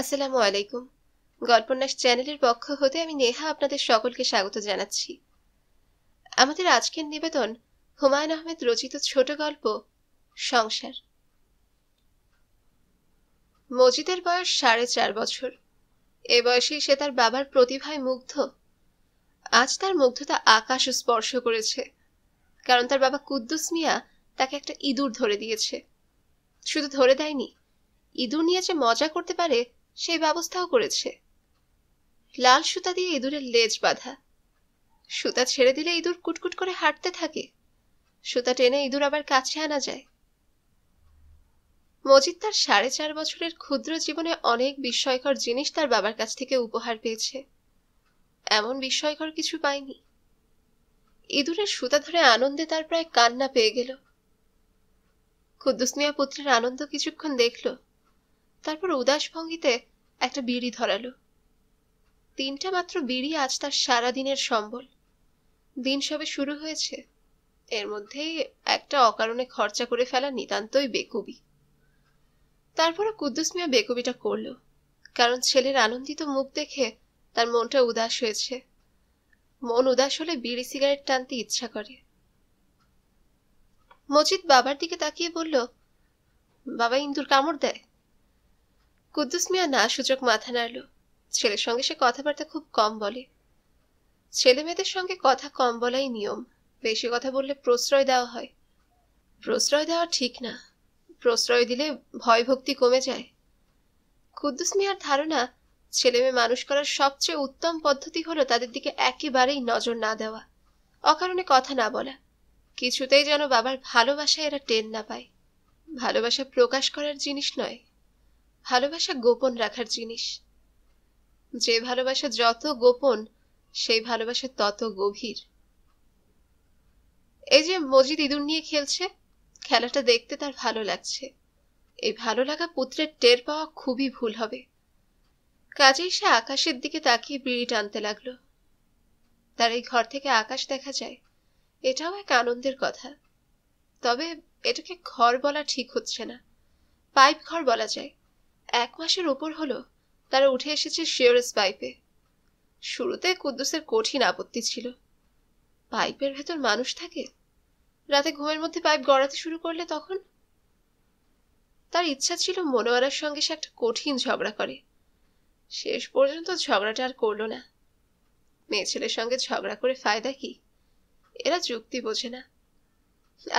আসসালামু আলাইকুম গল্পন্যাস চ্যানেলের পক্ষ হতে আমি নেহা আপনাদের সকলকে স্বাগত জানাচ্ছি আমাদের আজকের নিবেদন হুমায়ুন আহমেদ রচিত ছোট গল্প সংসার মজিদের বয়স সাড়ে চার বছর এ বয়সেই সে তার বাবার প্রতিভায় মুগ্ধ আজ তার মুগ্ধতা আকাশ স্পর্শ করেছে কারণ তার বাবা কুদ্দুস মিয়া তাকে একটা ইঁদুর ধরে দিয়েছে শুধু ধরে দেয়নি ইঁদুর নিয়ে যে মজা করতে পারে সেই ব্যবস্থাও করেছে লাল সুতা দিয়ে ইঁদুরের লেজ বাঁধা সুতা ছেড়ে দিলে ইঁদুর কুটকুট করে হাঁটতে থাকে সুতা টেনে ইঁদুর আবার কাছে আনা যায় মজিদ তার সাড়ে চার বছরের ক্ষুদ্র জীবনে অনেক বিস্ময়কর জিনিস তার বাবার কাছ থেকে উপহার পেয়েছে এমন বিস্ময়কর কিছু পায়নি ইঁদুরের সুতা ধরে আনন্দে তার প্রায় কান্না পেয়ে গেল কুদ্দুসমিয়া পুত্রের আনন্দ কিছুক্ষণ দেখল তারপর উদাস ভঙ্গিতে একটা বিড়ি ধরালো তিনটা মাত্র বিড়ি আজ তার সারাদিনের সম্বল দিন সবে শুরু হয়েছে এর মধ্যেই একটা অকারণে খরচা করে ফেলা নিতান্তই বেকুবি তারপর কুদ্দুস মিয়া বেকুবিটা করল কারণ ছেলের আনন্দিত মুখ দেখে তার মনটা উদাস হয়েছে মন উদাস হলে বিড়ি সিগারেট টানতে ইচ্ছা করে মজিদ বাবার দিকে তাকিয়ে বলল বাবা ইন্দুর কামড় দেয় কুদ্দুস মিয়া না সুযোগ মাথা নাড়ল ছেলের সঙ্গে সে কথাবার্তা খুব কম বলে ছেলে মেয়েদের সঙ্গে কথা কম বলাই নিয়ম বেশি কথা বললে প্রশ্রয় দেওয়া হয় প্রশ্রয় দেওয়া ঠিক না প্রশ্রয় দিলে ভয়ভক্তি কমে যায় কুদ্দুস মিয়ার ধারণা ছেলে মেয়ে মানুষ করার সবচেয়ে উত্তম পদ্ধতি হলো তাদের দিকে একেবারেই নজর না দেওয়া অকারণে কথা না বলা কিছুতেই যেন বাবার ভালোবাসা এরা টের না পায় ভালোবাসা প্রকাশ করার জিনিস নয় ভালোবাসা গোপন রাখার জিনিস যে ভালোবাসা যত গোপন সেই ভালোবাসা তত গভীর এই যে মজিদ ইঁদুর নিয়ে খেলছে খেলাটা দেখতে তার ভালো লাগছে এই ভালো লাগা পুত্রের টের পাওয়া খুবই ভুল হবে কাজেই সে আকাশের দিকে তাকিয়ে বিড়ি টানতে লাগলো তার এই ঘর থেকে আকাশ দেখা যায় এটাও এক আনন্দের কথা তবে এটাকে ঘর বলা ঠিক হচ্ছে না পাইপ ঘর বলা যায় এক মাসের ওপর হলো তারা উঠে এসেছে শিওরেস পাইপে শুরুতে কুদ্দুসের কঠিন আপত্তি ছিল পাইপের ভেতর মানুষ থাকে রাতে ঘুমের মধ্যে পাইপ গড়াতে শুরু করলে তখন তার ইচ্ছা ছিল মনোয়ারার সঙ্গে সে একটা কঠিন ঝগড়া করে শেষ পর্যন্ত ঝগড়াটা আর করল না মেয়ে ছেলের সঙ্গে ঝগড়া করে ফায়দা কি এরা যুক্তি বোঝে না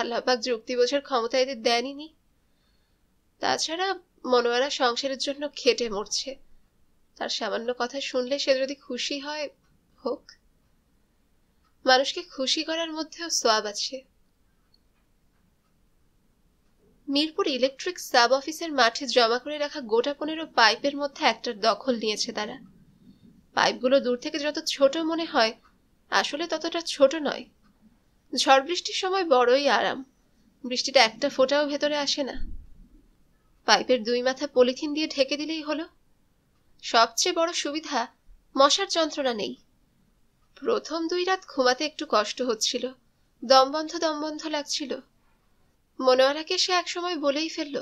আল্লাহবাক যুক্তি বোঝার ক্ষমতা এদের দেনইনি তাছাড়া মনোয়ারা সংসারের জন্য খেটে মরছে তার সামান্য কথা শুনলে সে যদি খুশি হয় হোক মানুষকে খুশি করার মধ্যেও সোয়াব আছে মিরপুর ইলেকট্রিক সাব অফিসের মাঠে জমা করে রাখা গোটা পনেরো পাইপের মধ্যে একটার দখল নিয়েছে তারা পাইপগুলো দূর থেকে যত ছোট মনে হয় আসলে ততটা ছোট নয় ঝড় বৃষ্টির সময় বড়ই আরাম বৃষ্টিটা একটা ফোটাও ভেতরে আসে না পাইপের দুই মাথা পলিথিন দিয়ে ঢেকে দিলেই হলো সবচেয়ে বড় সুবিধা মশার যন্ত্রণা নেই প্রথম দুই রাত ঘুমাতে একটু কষ্ট হচ্ছিল দমবন্ধ দমবন্ধ লাগছিল মনোয়ারাকে সে একসময় বলেই ফেলল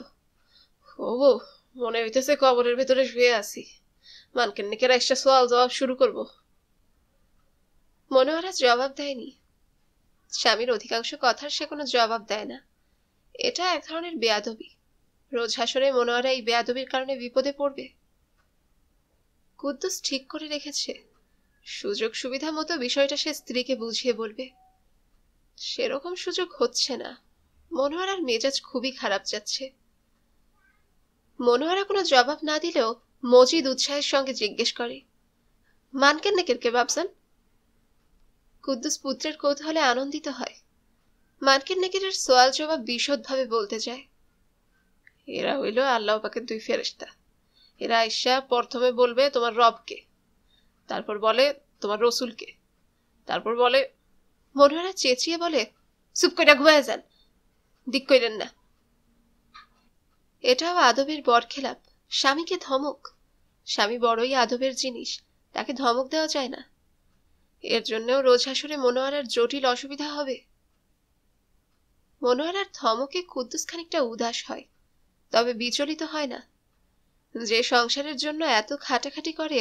ও মনে হইতেছে কবরের ভেতরে শুয়ে আছি মানকেন্নিকের একটা সোয়াল জবাব শুরু করব মনোয়ারা জবাব দেয়নি স্বামীর অধিকাংশ কথার সে কোনো জবাব দেয় না এটা এক ধরনের বেয়াদবি রোজ হাসরে মনোয়ারা এই বেয়াদবির কারণে বিপদে পড়বে কুদ্দুস ঠিক করে রেখেছে সুযোগ সুবিধা মতো বিষয়টা সে স্ত্রীকে বুঝিয়ে বলবে সেরকম সুযোগ হচ্ছে না মনোয়ারার মেজাজ খুবই খারাপ যাচ্ছে মনোয়ারা কোনো জবাব না দিলেও মজিদ উৎসাহের সঙ্গে জিজ্ঞেস করে মানকেন না কেরকে বাবসান কুদ্দুস পুত্রের কৌতূহলে আনন্দিত হয় মানকেন নেকের সোয়াল জবাব বিশদভাবে বলতে যায় এরা হইল আল্লাহ পাকে দুই ফেরেস্তা এরা আইসা প্রথমে বলবে তোমার রবকে তারপর বলে তোমার রসুলকে তারপর বলে মনোহরা চেঁচিয়ে বলে চুপ কইটা ঘুমায় যান দিক কইলেন না এটাও আদবের খেলাপ স্বামীকে ধমক স্বামী বড়ই আদবের জিনিস তাকে ধমক দেওয়া যায় না এর জন্যও রোজ হাসরে মনোয়ারার জটিল অসুবিধা হবে মনোয়ারার ধমকে কুদ্দুস খানিকটা উদাস হয় তবে বিচলিত হয় না যে সংসারের জন্য এত খাটাখাটি করে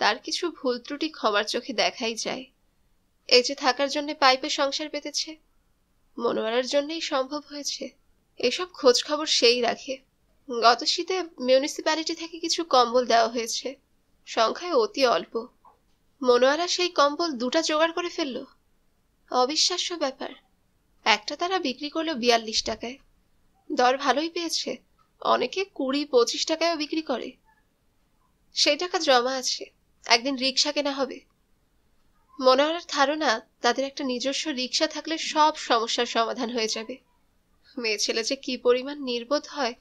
তার কিছু ভুল ত্রুটি ক্ষমার চোখে দেখাই যায় এই যে থাকার জন্য পাইপে সংসার পেতেছে মনোয়ারার জন্যই সম্ভব হয়েছে এসব খোঁজ খবর সেই রাখে গত শীতে মিউনিসিপ্যালিটি থেকে কিছু কম্বল দেওয়া হয়েছে সংখ্যায় অতি অল্প মনোয়ারা সেই কম্বল দুটা জোগাড় করে ফেলল অবিশ্বাস্য ব্যাপার একটা তারা বিক্রি করলো বিয়াল্লিশ টাকায় দর ভালোই পেয়েছে অনেকে কুড়ি পঁচিশ টাকায়ও বিক্রি করে সেই টাকা জমা আছে একদিন রিক্সা কেনা হবে মনোহরের ধারণা তাদের একটা নিজস্ব রিক্সা থাকলে সব সমস্যার সমাধান হয়ে যাবে মেয়ে ছেলে যে কি পরিমাণ নির্বোধ হয়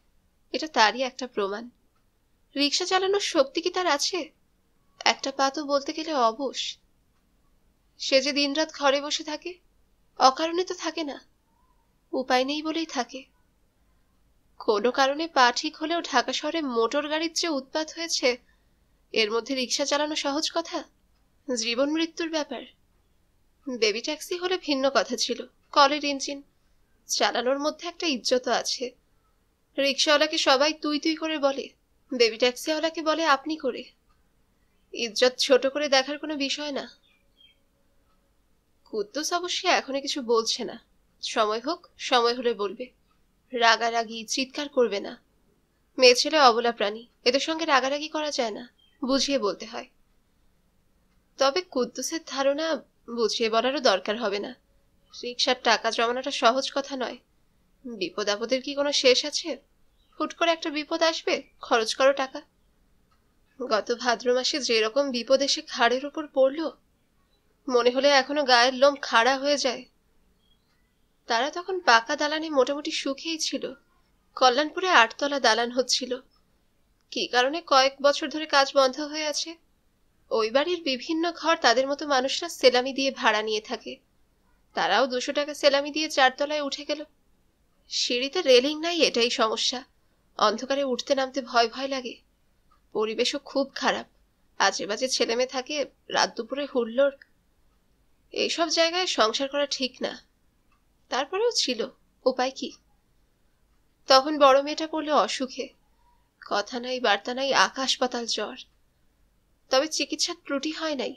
এটা তারই একটা প্রমাণ রিক্সা চালানোর শক্তি কি তার আছে একটা পা তো বলতে গেলে অবশ সে যে দিনরাত ঘরে বসে থাকে অকারণে তো থাকে না উপায় নেই বলেই থাকে কোনো কারণে পা ঠিক হলেও ঢাকা শহরে মোটর গাড়ির যে উৎপাত হয়েছে এর মধ্যে রিক্সা চালানো সহজ কথা জীবন মৃত্যুর ব্যাপার বেবি ট্যাক্সি হলে ভিন্ন কথা ছিল কলের ইঞ্জিন চালানোর মধ্যে একটা ইজ্জত আছে রিক্সাওয়ালাকে সবাই তুই তুই করে বলে বেবি ট্যাক্সিওয়ালাকে বলে আপনি করে ইজ্জত ছোট করে দেখার কোনো বিষয় না কুদ্দুস অবশ্যই এখনই কিছু বলছে না সময় হোক সময় হলে বলবে রাগারাগি চিৎকার করবে না মেয়ে ছেলে অবলা প্রাণী এদের সঙ্গে রাগারাগি করা যায় না বুঝিয়ে বলতে হয় তবে কুদ্দুসের ধারণা বুঝিয়ে বলারও দরকার হবে না রিক্সার টাকা জমানোটা সহজ কথা নয় বিপদ আপদের কি কোনো শেষ আছে হুট করে একটা বিপদ আসবে খরচ করো টাকা গত ভাদ্র মাসে যেরকম বিপদ এসে খাড়ের উপর পড়ল মনে হলে এখনো গায়ের লোম খাড়া হয়ে যায় তারা তখন পাকা দালানে মোটামুটি সুখেই ছিল কল্যাণপুরে আটতলা দালান হচ্ছিল কি কারণে কয়েক বছর ধরে কাজ বন্ধ হয়ে আছে ওই বাড়ির বিভিন্ন ঘর তাদের মতো মানুষরা সেলামি দিয়ে ভাড়া নিয়ে থাকে তারাও দুশো টাকা সেলামি দিয়ে চারতলায় উঠে গেল সিঁড়িতে রেলিং নাই এটাই সমস্যা অন্ধকারে উঠতে নামতে ভয় ভয় লাগে পরিবেশও খুব খারাপ আজে বাজে ছেলেমেয়ে থাকে রাত দুপুরে হুল্লোড় এইসব জায়গায় সংসার করা ঠিক না তারপরেও ছিল উপায় কি তখন বড় মেয়েটা পড়ল অসুখে কথা নাই বার্তা নাই আকাশ পাতাল জ্বর তবে চিকিৎসার ত্রুটি হয় নাই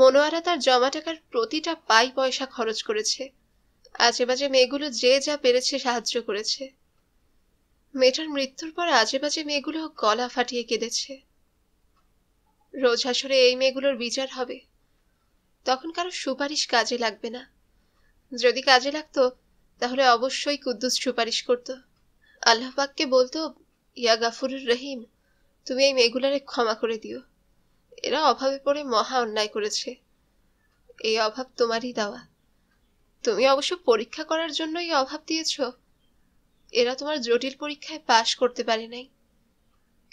মনোয়ারা তার জমা টাকার প্রতিটা পাই পয়সা খরচ করেছে আজেবাজে মেয়েগুলো যে যা পেরেছে সাহায্য করেছে মেয়েটার মৃত্যুর পর আজেবাজে মেয়েগুলো গলা ফাটিয়ে কেঁদেছে রোজ আসরে এই মেয়েগুলোর বিচার হবে তখন কারো সুপারিশ কাজে লাগবে না যদি কাজে লাগতো তাহলে অবশ্যই কুদ্দুস সুপারিশ করত আল্লাহবাককে বলতো ইয়া গাফুরুর রহিম তুমি এই মেয়েগুলারে ক্ষমা করে দিও এরা অভাবে পড়ে মহা অন্যায় করেছে এই অভাব তোমারই দেওয়া তুমি অবশ্য পরীক্ষা করার জন্য এই অভাব দিয়েছ এরা তোমার জটিল পরীক্ষায় পাশ করতে পারে নাই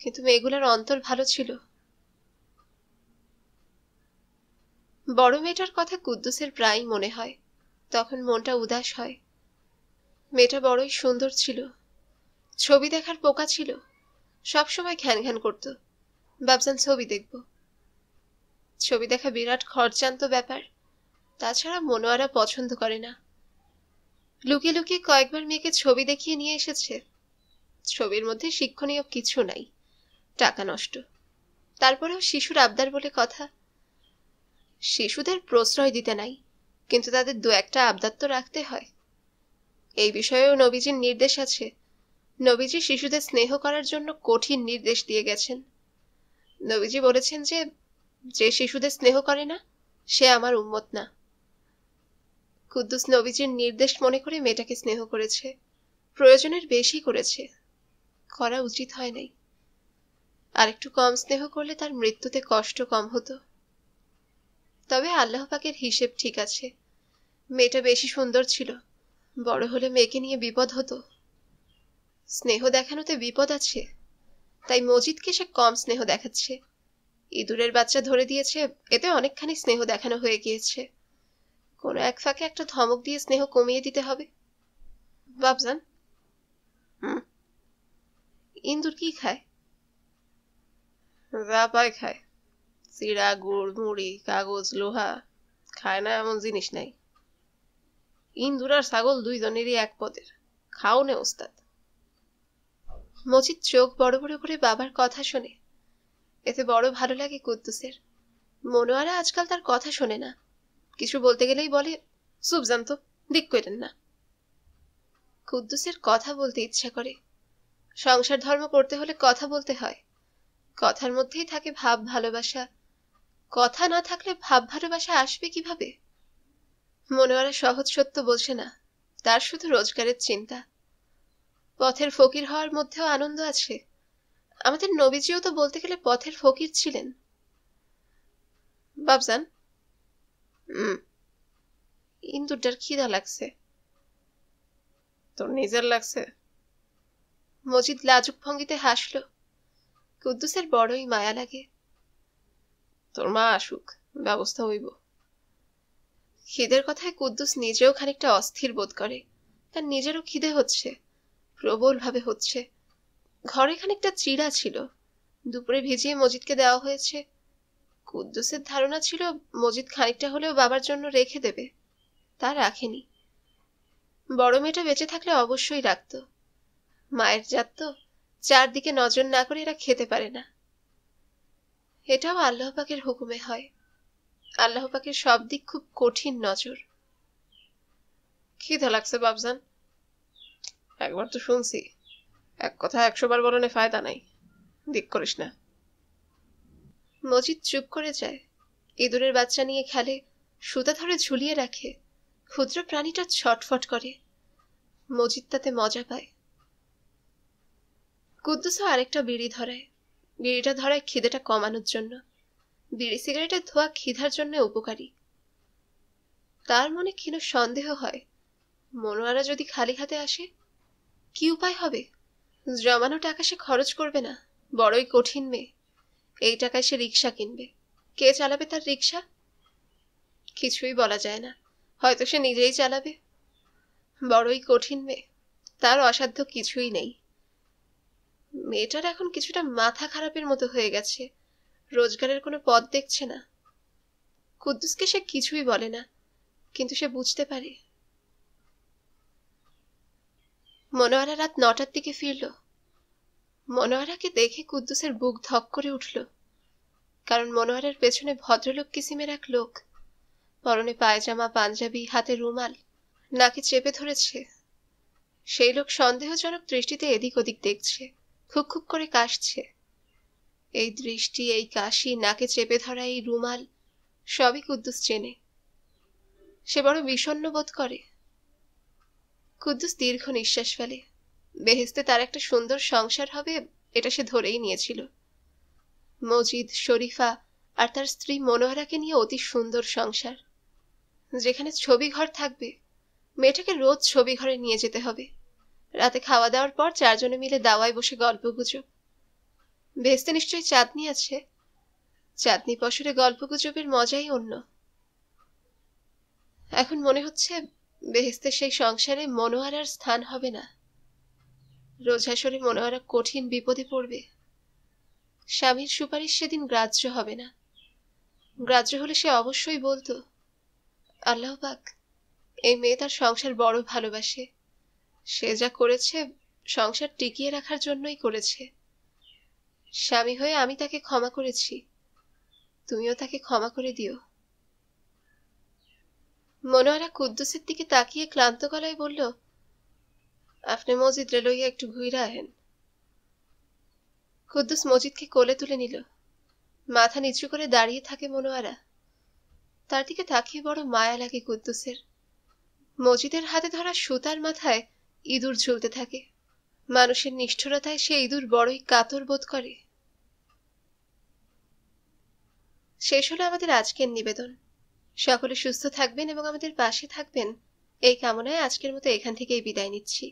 কিন্তু মেয়েগুলার অন্তর ভালো ছিল বড় মেয়েটার কথা কুদ্দুসের প্রায় মনে হয় তখন মনটা উদাস হয় মেয়েটা বড়ই সুন্দর ছিল ছবি দেখার পোকা ছিল সবসময় ঘ্যান ঘ্যান করত ভাবছেন ছবি দেখব ছবি দেখা বিরাট খরচান্ত ব্যাপার তাছাড়া মনোয়ারা পছন্দ করে না লুকিয়ে লুকিয়ে কয়েকবার মেয়েকে ছবি দেখিয়ে নিয়ে এসেছে ছবির মধ্যে শিক্ষণীয় কিছু নাই টাকা নষ্ট তারপরেও শিশুর আবদার বলে কথা শিশুদের প্রশ্রয় দিতে নাই কিন্তু তাদের দু একটা আবদার তো রাখতে হয় এই বিষয়েও নবীজির নির্দেশ আছে নবীজি শিশুদের স্নেহ করার জন্য কঠিন নির্দেশ দিয়ে গেছেন নবীজি বলেছেন যে যে শিশুদের স্নেহ করে না সে আমার উন্মত না কুদ্দুস নবীজির নির্দেশ মনে করে মেয়েটাকে স্নেহ করেছে প্রয়োজনের বেশি করেছে করা উচিত হয় নাই আর একটু কম স্নেহ করলে তার মৃত্যুতে কষ্ট কম হতো তবে আল্লাহ পাকের হিসেব ঠিক আছে মেয়েটা বেশি সুন্দর ছিল বড় হলে মেয়েকে নিয়ে বিপদ হতো স্নেহ দেখানোতে বিপদ আছে তাই মজিদকে সে কম স্নেহ দেখাচ্ছে ইঁদুরের বাচ্চা ধরে দিয়েছে এতে অনেকখানি স্নেহ দেখানো হয়ে গিয়েছে কোনো এক ফাঁকে একটা ধমক দিয়ে স্নেহ কমিয়ে দিতে হবে বাবজান হুম ইন্দুর কি খায় যা পায় খায় চিড়া গুড় মুড়ি কাগজ লোহা খায় না এমন জিনিস নাই ইন্দুর আর ছাগল জনেরই এক পদের খাও নে ওস্তাদ মজিদ চোখ বড় বড় করে বাবার কথা শোনে এতে বড় ভালো লাগে কুদ্দুসের মনোয়ারা আজকাল তার কথা শোনে না কিছু বলতে গেলেই বলে সুপ জানত দিক করেন না কুদ্দুসের কথা বলতে ইচ্ছা করে সংসার ধর্ম করতে হলে কথা বলতে হয় কথার মধ্যেই থাকে ভাব ভালোবাসা কথা না থাকলে ভাব ভালোবাসা আসবে কিভাবে মনোয়ারা সহজ সত্য বোঝে না তার শুধু রোজগারের চিন্তা পথের ফকির হওয়ার মধ্যেও আনন্দ আছে আমাদের নবীজিও তো বলতে গেলে পথের ফকির ছিলেন বাবজান ইন্দুরটার খিদা লাগছে তোর নিজের লাগছে মজিদ লাজুক ভঙ্গিতে হাসল কুদ্দুসের বড়ই মায়া লাগে তোর মা আসুক ব্যবস্থা হইব খিদের কথায় কুদ্দুস নিজেও খানিকটা অস্থির বোধ করে তার নিজেরও খিদে হচ্ছে প্রবলভাবে হচ্ছে ঘরে খানিকটা চিড়া ছিল দুপুরে ভিজিয়ে মজিদকে দেওয়া হয়েছে কুদ্দুসের ধারণা ছিল মজিদ খানিকটা হলেও বাবার জন্য রেখে দেবে তা রাখেনি বড় মেয়েটা বেঁচে থাকলে অবশ্যই রাখত মায়ের জাত তো চারদিকে নজর না করে এরা খেতে পারে না এটাও আল্লাহ পাকের হুকুমে হয় আল্লাহ পাখির সব দিক খুব কঠিন নজর খিদে লাগছে বাবজান একবার তো শুনছি এক কথা একশো বার বলনে ফায়দা নাই দিক করিস না মজিদ চুপ করে যায় ইঁদুরের বাচ্চা নিয়ে খেলে সুতা ধরে ঝুলিয়ে রাখে ক্ষুদ্র প্রাণীটা ছটফট করে মজিদ তাতে মজা পায় কুদ্দুসও আরেকটা বিড়ি ধরায় বিড়িটা ধরায় খিদেটা কমানোর জন্য বিড়ি সিগারেটের ধোয়া খিধার জন্য উপকারী তার মনে ক্ষীণ সন্দেহ হয় মনোয়ারা যদি খালি হাতে আসে কি উপায় হবে জমানো টাকা সে খরচ করবে না বড়ই কঠিন মেয়ে এই টাকায় সে রিক্সা কিনবে কে চালাবে তার রিক্সা কিছুই বলা যায় না হয়তো সে নিজেই চালাবে বড়ই কঠিন মেয়ে তার অসাধ্য কিছুই নেই মেয়েটার এখন কিছুটা মাথা খারাপের মতো হয়ে গেছে রোজগারের কোনো পথ দেখছে না কুদ্দুসকে সে কিছুই বলে না কিন্তু সে বুঝতে পারে মনোয়ারা রাত নটার দিকে ফিরল মনোয়ারাকে দেখে কুদ্দুসের বুক ধক করে উঠল কারণ মনোয়ারার পেছনে ভদ্রলোক কিসিমের এক লোক পরনে পায়জামা পাঞ্জাবি হাতে রুমাল নাকি চেপে ধরেছে সেই লোক সন্দেহজনক দৃষ্টিতে এদিক ওদিক দেখছে খুক খুক করে কাশছে এই দৃষ্টি এই কাশি নাকে চেপে ধরা এই রুমাল সবই কুদ্দুস চেনে সে বড় বিষণ্ন বোধ করে কুদ্দুস দীর্ঘ নিঃশ্বাস ফেলে বেহেস্তে তার একটা সুন্দর সংসার হবে এটা সে ধরেই নিয়েছিল মজিদ শরীফা আর তার স্ত্রী মনোহরাকে নিয়ে অতি সুন্দর সংসার যেখানে ছবি ঘর থাকবে মেয়েটাকে রোজ ছবি ঘরে নিয়ে যেতে হবে রাতে খাওয়া দাওয়ার পর চারজনে মিলে দাওয়ায় বসে গল্প গুজব ভেস্তে নিশ্চয়ই চাঁদনি আছে চাঁদনি গল্প গল্পগুজবের মজাই অন্য এখন মনে হচ্ছে বেহেস্তে সেই সংসারে মনোয়ারার স্থান হবে না রোজাসরে মনোয়ারা কঠিন বিপদে পড়বে স্বামীর সুপারিশ সেদিন গ্রাহ্য হবে না গ্রাহ্য হলে সে অবশ্যই বলতো আল্লাহ পাক এই মেয়ে তার সংসার বড় ভালোবাসে সে যা করেছে সংসার টিকিয়ে রাখার জন্যই করেছে স্বামী হয়ে আমি তাকে ক্ষমা করেছি তুমিও তাকে ক্ষমা করে দিও মনোয়ারা কুদ্দুসের দিকে তাকিয়ে ক্লান্ত গলায় বলল আপনি মজিদ লইয়া একটু ঘুরে আহেন কুদ্দুস মজিদকে কোলে তুলে নিল মাথা নিচু করে দাঁড়িয়ে থাকে মনোয়ারা তার দিকে তাকিয়ে বড় মায়া লাগে কুদ্দুসের মজিদের হাতে ধরা সুতার মাথায় ইঁদুর ঝুলতে থাকে মানুষের নিষ্ঠুরতায় সে ইঁদুর বড়ই কাতর বোধ করে শেষ হলো আমাদের আজকের নিবেদন সকলে সুস্থ থাকবেন এবং আমাদের পাশে থাকবেন এই কামনায় আজকের মতো এখান থেকেই বিদায় নিচ্ছি